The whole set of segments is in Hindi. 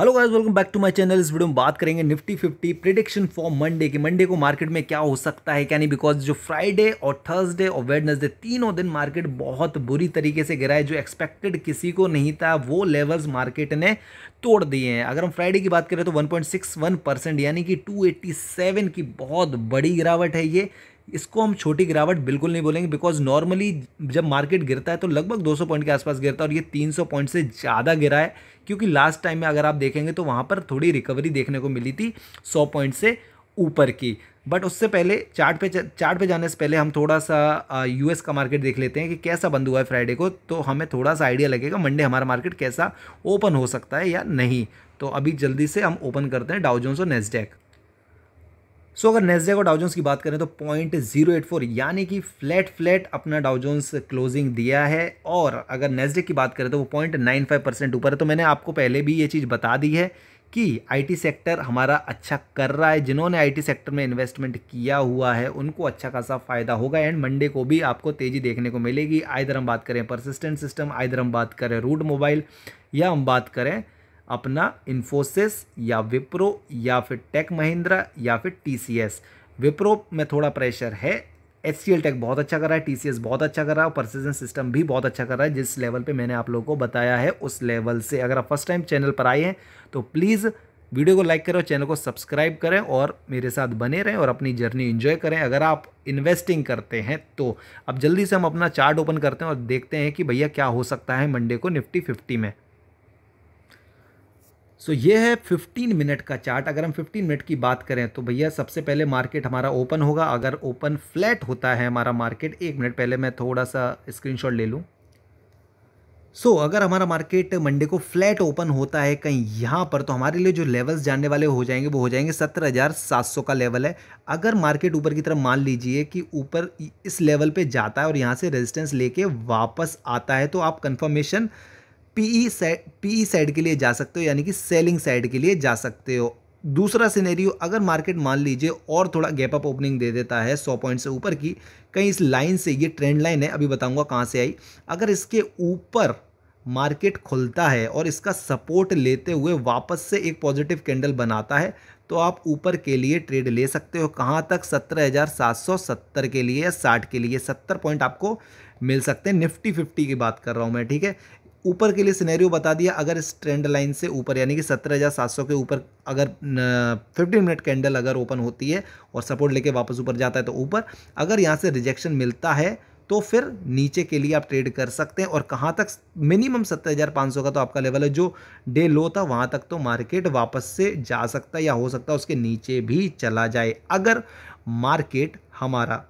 hello guys welcome back to my channel इस वीडियो में बात करेंगे निफ्टी 50 प्रिडिक्शन फॉर मंडे की मंडे को मार्केट में क्या हो सकता है क्या नहीं बिकॉज जो फ्राइडे और थर्सडे और वेडनेसडे तीनों दिन मार्केट बहुत बुरी तरीके से गिरा है जो एक्सपेक्टेड किसी को नहीं था वो लेवल्स मार्केट ने तोड़ दिए हैं अगर हम फ्राइडे की बात करें तो वन यानी कि टू की बहुत बड़ी गिरावट है ये इसको हम छोटी गिरावट बिल्कुल नहीं बोलेंगे बिकॉज नॉर्मली जब मार्केट गिरता है तो लगभग 200 पॉइंट के आसपास गिरता है और ये 300 पॉइंट से ज़्यादा गिरा है क्योंकि लास्ट टाइम में अगर आप देखेंगे तो वहाँ पर थोड़ी रिकवरी देखने को मिली थी सौ पॉइंट से ऊपर की बट उससे पहले चार्ट पे चार्ट पे जाने से पहले हम थोड़ा सा यूएस का मार्केट देख लेते हैं कि कैसा बंद हुआ है फ्राइडे को तो हमें थोड़ा सा आइडिया लगेगा मंडे हमारा मार्केट कैसा ओपन हो सकता है या नहीं तो अभी जल्दी से हम ओपन करते हैं डाउजोन्स और नेस्डेक सो अगर नेस्डे और डाउजोन्स की बात करें तो पॉइंट जीरो एट फोर यानी कि फ्लैट फ्लैट अपना डाउजोन्स क्लोजिंग दिया है और अगर नेस्डे की बात करें तो वो पॉइंट नाइन फाइव परसेंट ऊपर है तो मैंने आपको पहले भी ये चीज़ बता दी है कि आईटी सेक्टर हमारा अच्छा कर रहा है जिन्होंने आईटी सेक्टर में इन्वेस्टमेंट किया हुआ है उनको अच्छा खासा फ़ायदा होगा एंड मंडे को भी आपको तेज़ी देखने को मिलेगी आइधर हम बात करें परसिस्टेंट सिस्टम आइधर हम बात करें रूट मोबाइल या हम बात करें अपना इन्फोसिस या विप्रो या फिर टेक महिंद्रा या फिर टीसीएस विप्रो में थोड़ा प्रेशर है एच टेक बहुत अच्छा कर रहा है टी बहुत अच्छा कर रहा है और परसिजन सिस्टम भी बहुत अच्छा कर रहा है जिस लेवल पे मैंने आप लोगों को बताया है उस लेवल से अगर आप फर्स्ट टाइम चैनल पर आए हैं तो प्लीज़ वीडियो को लाइक करें और चैनल को सब्सक्राइब करें और मेरे साथ बने रहें और अपनी जर्नी इन्जॉय करें अगर आप इन्वेस्टिंग करते हैं तो अब जल्दी से हम अपना चार्ट ओपन करते हैं और देखते हैं कि भैया क्या हो सकता है मंडे को निफ्टी फिफ्टी में सो ये है 15 मिनट का चार्ट अगर हम 15 मिनट की बात करें तो भैया सबसे पहले मार्केट हमारा ओपन होगा अगर ओपन फ्लैट होता है हमारा मार्केट एक मिनट पहले मैं थोड़ा सा स्क्रीनशॉट ले लूँ सो so, अगर हमारा मार्केट मंडे को फ्लैट ओपन होता है कहीं यहाँ पर तो हमारे लिए जो लेवल्स जानने वाले हो जाएंगे वो हो जाएंगे सत्तर हज़ार सात सौ का लेवल है अगर मार्केट ऊपर की तरफ मान लीजिए कि ऊपर इस लेवल पे जाता है और यहाँ से रेजिस्टेंस लेके वापस आता है तो आप confirmation PE side PE side के लिए जा सकते हो यानी कि सेलिंग साइड के लिए जा सकते हो दूसरा सिनेरियो अगर मार्केट मान लीजिए और थोड़ा गैप अप ओपनिंग दे देता है 100 पॉइंट से ऊपर की कहीं इस लाइन से ये ट्रेंड लाइन है अभी बताऊंगा कहाँ से आई अगर इसके ऊपर मार्केट खुलता है और इसका सपोर्ट लेते हुए वापस से एक पॉजिटिव कैंडल बनाता है तो आप ऊपर के लिए ट्रेड ले सकते हो कहाँ तक सत्तर के लिए या साठ के लिए सत्तर पॉइंट आपको मिल सकते हैं निफ्टी फिफ्टी की बात कर रहा हूँ मैं ठीक है ऊपर के लिए सिनेरियो बता दिया अगर इस ट्रेंड लाइन से ऊपर यानी कि सत्रह हज़ार सात सौ के ऊपर अगर फिफ्टीन मिनट कैंडल अगर ओपन होती है और सपोर्ट लेके वापस ऊपर जाता है तो ऊपर अगर यहाँ से रिजेक्शन मिलता है तो फिर नीचे के लिए आप ट्रेड कर सकते हैं और कहाँ तक मिनिमम सत्तर हज़ार पाँच सौ का तो आपका लेवल है जो डे लो था वहाँ तक तो मार्केट वापस से जा सकता है या हो सकता है उसके नीचे भी चला जाए अगर मार्केट हमारा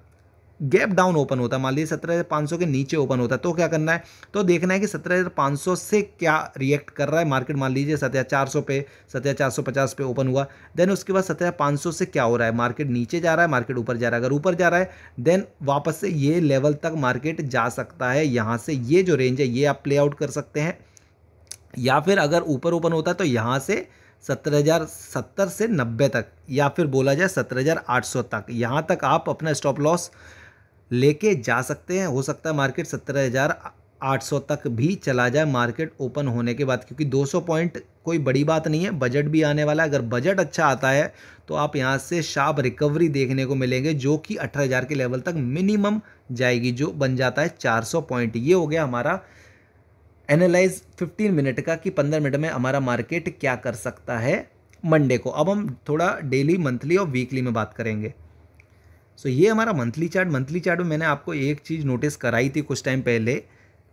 गैप डाउन ओपन होता है मान लीजिए सत्रह हज़ार के नीचे ओपन होता है तो क्या करना है तो देखना है कि सत्रह हज़ार से क्या रिएक्ट कर रहा है मार्केट मान लीजिए सत्या चार सौ पे सत्या चार सौ पचास पे ओपन हुआ देन उसके बाद सत्रह पाँच सौ से क्या हो रहा है मार्केट नीचे जा रहा है मार्केट ऊपर जा रहा है अगर ऊपर जा रहा है देन वापस से ये लेवल तक मार्केट जा सकता है यहाँ से ये जो रेंज है ये आप प्ले आउट कर सकते हैं या फिर अगर ऊपर ओपन होता है तो यहाँ से सत्तर हज़ार सत्तर से नब्बे तक या फिर बोला जाए सत्तर हज़ार आठ सौ तक यहाँ तक आप अपना स्टॉप लॉस लेके जा सकते हैं हो सकता है मार्केट सत्रह हज़ार सौ तक भी चला जाए मार्केट ओपन होने के बाद क्योंकि 200 पॉइंट कोई बड़ी बात नहीं है बजट भी आने वाला है अगर बजट अच्छा आता है तो आप यहाँ से शार्प रिकवरी देखने को मिलेंगे जो कि 18000 के लेवल तक मिनिमम जाएगी जो बन जाता है 400 पॉइंट ये हो गया हमारा एनालाइज 15 मिनट का कि 15 मिनट में हमारा मार्केट क्या कर सकता है मंडे को अब हम थोड़ा डेली मंथली और वीकली में बात करेंगे सो so, ये हमारा मंथली चार्ट मंथली चार्ट में मैंने आपको एक चीज़ नोटिस कराई थी कुछ टाइम पहले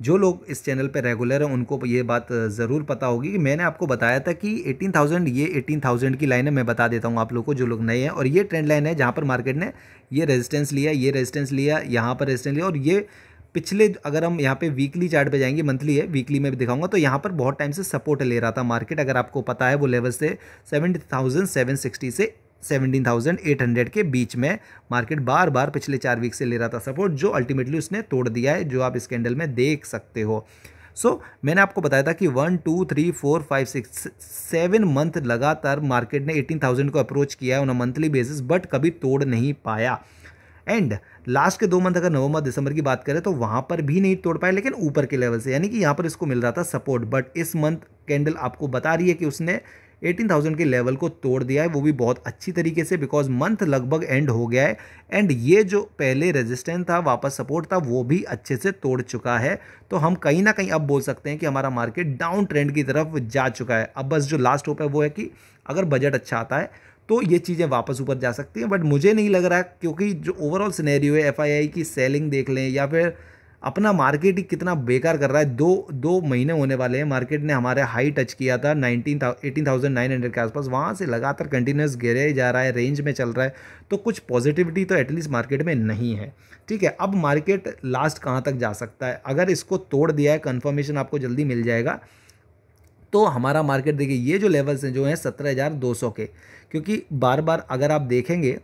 जो लोग इस चैनल पर रेगुलर हैं उनको ये बात ज़रूर पता होगी कि मैंने आपको बताया था कि 18,000 ये 18,000 की लाइन है मैं बता देता हूँ आप लोगों को जो लोग नए हैं और ये ट्रेंड लाइन है जहाँ पर मार्केट ने ये रेजिस्टेंस लिया ये रेजिस्टेंस लिया यहाँ पर रेजिस्टेंस लिया और ये पिछले अगर हम यहाँ पे वीकली चार्ट पे जाएंगे मंथली है वीकली में भी दिखाऊंगा तो यहाँ पर बहुत टाइम से सपोर्ट ले रहा था मार्केट अगर आपको पता है वो लेवल से सेवेंटी थाउजेंड सेवन सिक्सटी से 17,800 के बीच में मार्केट बार बार पिछले चार वीक से ले रहा था सपोर्ट जो अल्टीमेटली उसने तोड़ दिया है जो आप इस कैंडल में देख सकते हो सो so, मैंने आपको बताया था कि one two three four five six seven month लगातार मार्केट ने एटीन थाउजेंड को अप्रोच किया है on a monthly basis but कभी तोड़ नहीं पाया एंड लास्ट के दो मंथ अगर नवंबर दिसंबर की बात करें तो वहाँ पर भी नहीं तोड़ पाए लेकिन ऊपर के लेवल से यानी कि यहाँ पर इसको मिल रहा था सपोर्ट बट इस मंथ कैंडल आपको बता रही है कि उसने 18,000 के लेवल को तोड़ दिया है वो भी बहुत अच्छी तरीके से बिकॉज मंथ लगभग एंड हो गया है एंड ये जो पहले रेजिस्टेंस था वापस सपोर्ट था वो भी अच्छे से तोड़ चुका है तो हम कहीं ना कहीं अब बोल सकते हैं कि हमारा मार्केट डाउन ट्रेंड की तरफ जा चुका है अब बस जो लास्ट होप है वो है कि अगर बजट अच्छा आता है तो ये चीज़ें वापस ऊपर जा सकती हैं बट मुझे नहीं लग रहा क्योंकि जो ओवरऑल सिनेरियो है एफ की सेलिंग देख लें या फिर अपना मार्केट ही कितना बेकार कर रहा है दो दो महीने होने वाले हैं मार्केट ने हमारे हाई टच किया था nineteen eighteen thousand nine hundred के आसपास वहाँ से लगातार कंटिन्यूस गिरे जा रहा है रेंज में चल रहा है तो कुछ पॉजिटिविटी तो एटलीस्ट मार्केट में नहीं है ठीक है अब मार्केट लास्ट कहाँ तक जा सकता है अगर इसको तोड़ दिया है कन्फर्मेशन आपको जल्दी मिल जाएगा तो हमारा मार्केट देखिए ये जो लेवल्स हैं जो हैं सत्रह हज़ार दो सौ के क्योंकि बार बार अगर आप देखेंगे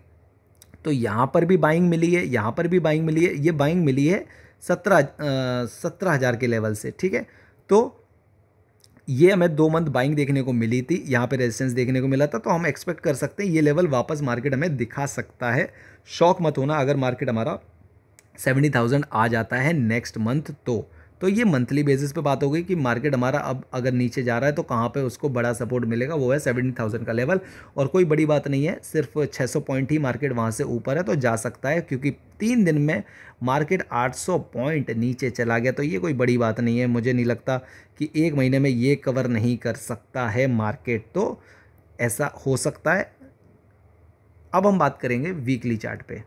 तो यहाँ पर भी बाइंग मिली है यहाँ पर भी बाइंग मिली है ये बाइंग मिली है सत्रह सत्रह हज़ार के लेवल से ठीक है तो ये हमें दो मंथ बाइंग देखने को मिली थी यहाँ पे रेजिस्टेंस देखने को मिला था तो हम एक्सपेक्ट कर सकते हैं ये लेवल वापस मार्केट हमें दिखा सकता है शौक मत होना अगर मार्केट हमारा सेवेंटी थाउजेंड आ जाता है नेक्स्ट मंथ तो तो ये मंथली बेसिस पे बात हो गई कि मार्केट हमारा अब अगर नीचे जा रहा है तो कहाँ पे उसको बड़ा सपोर्ट मिलेगा वो है सेवेंटी थाउजेंड का लेवल और कोई बड़ी बात नहीं है सिर्फ छः सौ पॉइंट ही मार्केट वहाँ से ऊपर है तो जा सकता है क्योंकि तीन दिन में मार्केट 800 पॉइंट नीचे चला गया तो ये कोई बड़ी बात नहीं है मुझे नहीं लगता कि एक महीने में ये कवर नहीं कर सकता है मार्केट तो ऐसा हो सकता है अब हम बात करेंगे वीकली चार्ट पे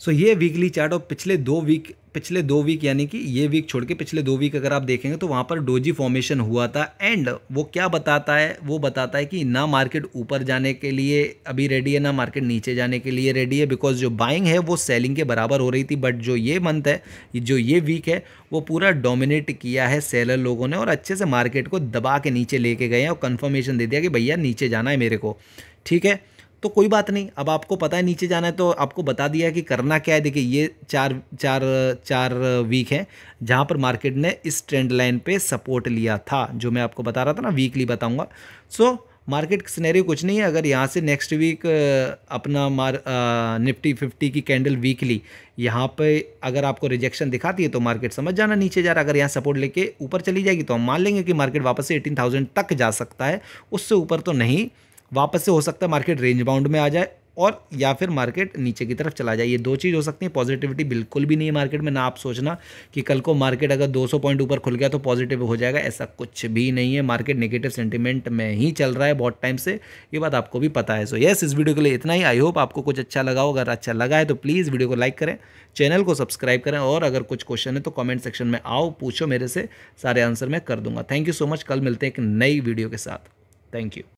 सो ये वीकली चार्ट और पिछले दो वीक पिछले दो वीक यानी कि ये वीक छोड़ के पिछले दो वीक अगर आप देखेंगे तो वहाँ पर डोजी फॉर्मेशन हुआ था एंड वो क्या बताता है वो बताता है कि ना मार्केट ऊपर जाने के लिए अभी रेडी है ना मार्केट नीचे जाने के लिए रेडी है बिकॉज जो बाइंग है वो सेलिंग के बराबर हो रही थी बट जो ये मंथ है जो ये वीक है वो पूरा डोमिनेट किया है सेलर लोगों ने और अच्छे से मार्केट को दबा के नीचे लेके गए हैं और कन्फर्मेशन दे दिया कि भैया नीचे जाना है मेरे को ठीक है तो कोई बात नहीं अब आपको पता है नीचे जाना है तो आपको बता दिया कि करना क्या है देखिए ये चार चार चार वीक हैं जहाँ पर मार्केट ने इस ट्रेंड लाइन पे सपोर्ट लिया था जो मैं आपको बता रहा था ना वीकली बताऊँगा सो मार्केट सिनेरियो कुछ नहीं है अगर यहाँ से नेक्स्ट वीक अपना मार निफ्टी फिफ्टी की कैंडल वीकली यहाँ पे अगर आपको रिजेक्शन दिखाती है तो मार्केट समझ जाना नीचे जा रहा अगर यहाँ सपोर्ट लेके ऊपर चली जाएगी तो हम मान लेंगे कि मार्केट वापस से एटीन थाउजेंड तक जा सकता है उससे ऊपर तो नहीं वापस से हो सकता है मार्केट रेंज बाउंड में आ जाए और या फिर मार्केट नीचे की तरफ चला जाए ये दो चीज़ हो सकती है पॉजिटिविटी बिल्कुल भी नहीं है मार्केट में ना आप सोचना कि कल को मार्केट अगर 200 पॉइंट ऊपर खुल गया तो पॉजिटिव हो जाएगा ऐसा कुछ भी नहीं है मार्केट नेगेटिव सेंटीमेंट में ही चल रहा है बहुत टाइम से ये बात आपको भी पता है सो so, येस yes, इस वीडियो के लिए इतना ही आई होप आपको कुछ अच्छा लगा हो अगर अच्छा लगा है तो प्लीज़ वीडियो को लाइक करें चैनल को सब्सक्राइब करें और अगर कुछ क्वेश्चन है तो कॉमेंट सेक्शन में आओ पूछो मेरे से सारे आंसर मैं कर दूंगा थैंक यू सो मच कल मिलते हैं एक नई वीडियो के साथ थैंक यू